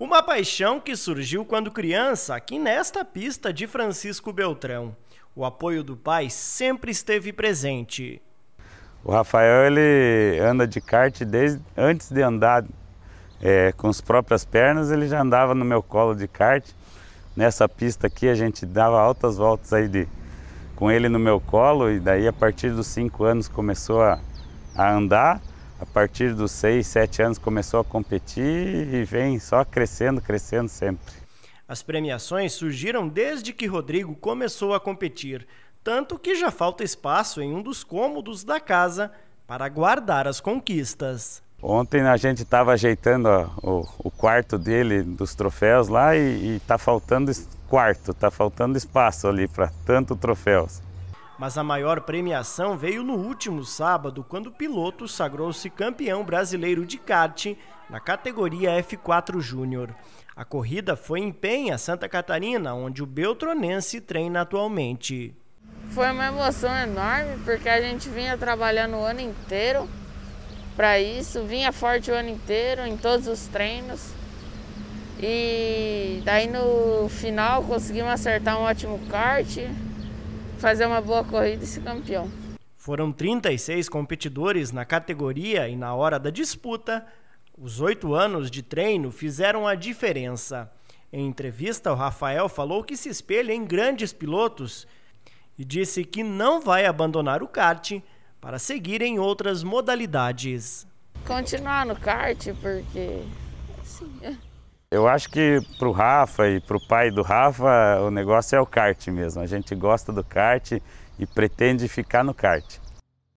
Uma paixão que surgiu quando criança aqui nesta pista de Francisco Beltrão. O apoio do pai sempre esteve presente. O Rafael ele anda de kart desde antes de andar é, com as próprias pernas, ele já andava no meu colo de kart. Nessa pista aqui a gente dava altas voltas aí de, com ele no meu colo e daí a partir dos 5 anos começou a, a andar a partir dos 6, 7 anos começou a competir e vem só crescendo, crescendo sempre. As premiações surgiram desde que Rodrigo começou a competir, tanto que já falta espaço em um dos cômodos da casa para guardar as conquistas. Ontem a gente estava ajeitando ó, o, o, quarto dele dos troféus lá e, e tá faltando quarto, tá faltando espaço ali para tanto troféus. Mas a maior premiação veio no último sábado, quando o piloto sagrou-se campeão brasileiro de kart na categoria F4 Júnior. A corrida foi em Penha, Santa Catarina, onde o Beltronense treina atualmente. Foi uma emoção enorme, porque a gente vinha trabalhando o ano inteiro para isso, vinha forte o ano inteiro em todos os treinos. E daí no final conseguimos acertar um ótimo kart fazer uma boa corrida e ser campeão. Foram 36 competidores na categoria e na hora da disputa, os oito anos de treino fizeram a diferença. Em entrevista, o Rafael falou que se espelha em grandes pilotos e disse que não vai abandonar o kart para seguir em outras modalidades. Continuar no kart, porque. Assim, eu acho que para o Rafa e para o pai do Rafa, o negócio é o kart mesmo. A gente gosta do kart e pretende ficar no kart.